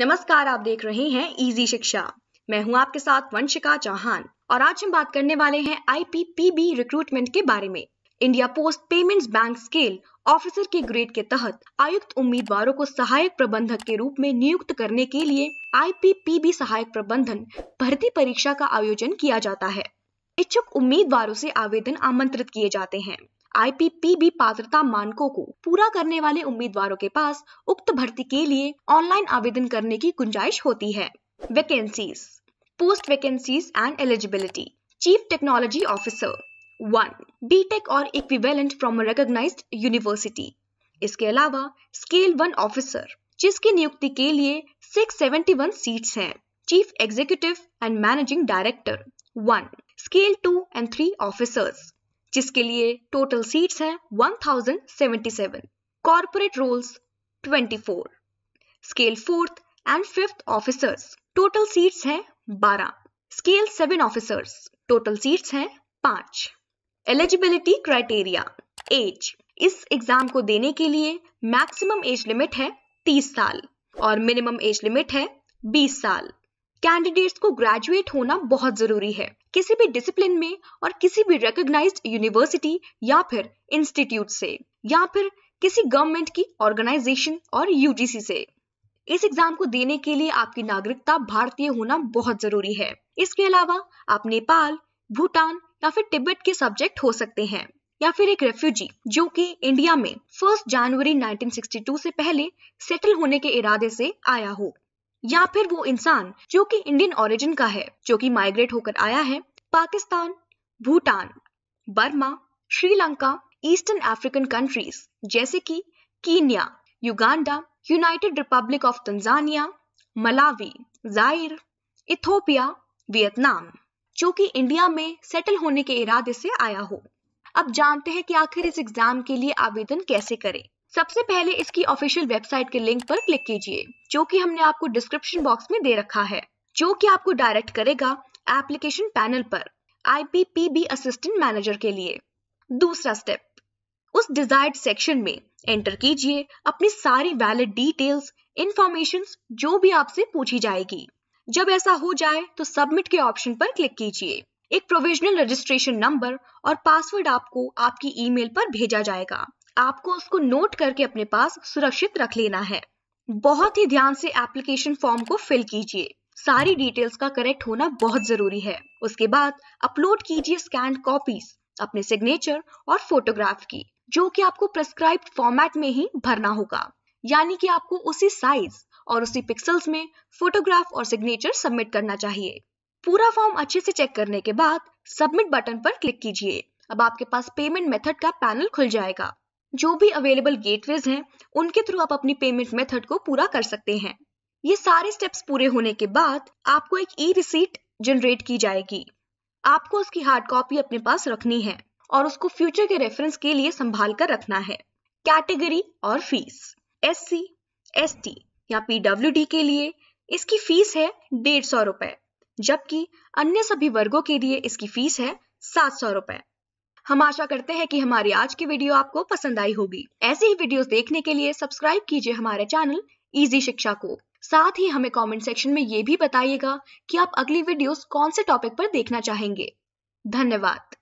नमस्कार आप देख रहे हैं इजी शिक्षा मैं हूं आपके साथ वंशिका चौहान और आज हम बात करने वाले हैं आईपीपीबी रिक्रूटमेंट के बारे में India post payments bank scale officer के ग्रेड के तहत आयुक्त उम्मीदवारों को सहायक प्रबंधक के रूप में नियुक्त करने के लिए आईपीपीबी सहायक प्रबंधन भर्ती परीक्षा का आयोजन किया जाता है इच्छुक उम्मीदवारों से आवेदन आमंत्रित किए जाते हैं आईपीपीबी पात्रता मानकों को पूरा करने वाले उम्मीदवारों के पास उक्त भर्ती के लिए ऑनलाइन आवेदन करने की गुंजाइश होती है vacancies post vacancies and eligibility chief technology officer one B tech और इक्विवेलेंट फ्रॉम रिकोगनाइज यूनिवर्सिटी इसके अलावा स्केल वन ऑफिसर जिसकी नियुक्ति के लिए 671 सीट्स हैं chief executive and managing director one scale two and three officers जिसके लिए टोटल सीट्स हैं 1077 corporate roles 24 scale fourth and fifth officers total seats हैं 12 scale seven officers total seats हैं पांच एलिजिबिलिटी क्राइटेरिया एज इस exam को देने के लिए मैक्सिमम एज लिमिट है 30 साल और मिनिमम एज लिमिट है 20 साल कैंडिडेट्स को ग्रेजुएट होना बहुत जरूरी है किसी भी डिसिप्लिन में और किसी भी रिकग्नाइज्ड यूनिवर्सिटी या फिर इंस्टीट्यूट से या फिर किसी गवर्नमेंट की ऑर्गेनाइजेशन और यूजीसी से इस एग्जाम को देने के लिए आपकी नागरिकता भारतीय होना बहुत जरूरी है इसके अलावा आप नेपाल भूटान या फिर तिब्बत के सब्जेक्ट हो सकते हैं या फिर एक रेफ्यूजी जो कि इंडिया में फर्स्ट जनवरी 1962 से पहले सेटल होने के इरादे से आया हो या फिर वो इंसान जो कि इंडियन ओरिजिन का है जो कि माइग्रेट होकर आया है Pakistan Bhutan Burma Sri Lanka eastern African countries जैसे कि Kenya Uganda United Republic of Tanzania Malawi Jair Ethiopia Vietnam जो कि इंडिया में सेटल होने के इरादे से आया हो अब जानते हैं कि आखिर इस एग्जाम के लिए आवेदन कैसे करें सबसे पहले इसकी ऑफिशियल वेबसाइट के लिंक पर क्लिक कीजिए जो कि हमने आपको डिस्क्रिप्शन बॉक्स में दे रखा है जो कि आपको डायरेक्ट करेगा एप्लीकेशन पैनल पर आईपीपीबी असिस्टेंट मैनेजर के लिए दूसरा स्टेप उस डिजायर्ड सेक्शन में एंटर कीजिए अपनी सारी वैलिड डिटेल्स इंफॉर्मेशन जो भी आपसे पूछी जाएगी जब ऐसा हो जाए तो सबमिट के ऑप्शन पर क्लिक कीजिए एक प्रोविजनल रजिस्ट्रेशन नंबर और पासवर्ड आपको आपकी ईमेल पर भेजा जाएगा आपको उसको नोट करके अपने पास सुरक्षित रख लेना है बहुत ही ध्यान से एप्लीकेशन फॉर्म को फिल कीजिए सारी डिटेल्स का करेक्ट होना बहुत जरूरी है उसके बाद अपलोड कीजिए स्कैन कॉपीज अपने सिग्नेचर और फोटोग्राफ की जो कि आपको प्रेस्क्राइब फॉर्मेट में ही भरना होगा यानी कि आपको उसी साइज और उसी पिक्सल्स में फोटोग्राफ और सिग्नेचर सबमिट करना चाहिए पूरा फॉर्म अच्छे से चेक करने के बाद सबमिट बटन पर क्लिक कीजिए अब आपके पास पेमेंट मेथड का पैनल खुल जाएगा जो भी अवेलेबल गेटवेज हैं उनके थ्रू आप अपनी पेमेंट मेथड को पूरा कर सकते हैं ये सारे स्टेप्स पूरे होने के बाद आपको एक ई रिसीट जनरेट की जाएगी आपको उसकी हार्ड कॉपी अपने पास रखनी है और उसको फ्यूचर के रेफरेंस के लिए संभाल कर रखना है कैटेगरी और fees S C S T या पीडब्ल्यू डी के लिए इसकी फीस है डेढ़ सौ रुपए जबकि अन्य सभी वर्गों के लिए इसकी फीस है सात सौ रुपए हम आशा करते हैं कि हमारी आज की वीडियो आपको पसंद आई होगी ऐसी ही वीडियोस देखने के लिए सब्सक्राइब कीजिए हमारे चैनल इजी शिक्षा को साथ ही हमें कमेंट सेक्शन में ये भी बताइएगा कि आप अगली वीडियोस कौन से टॉपिक पर देखना चाहेंगे धन्यवाद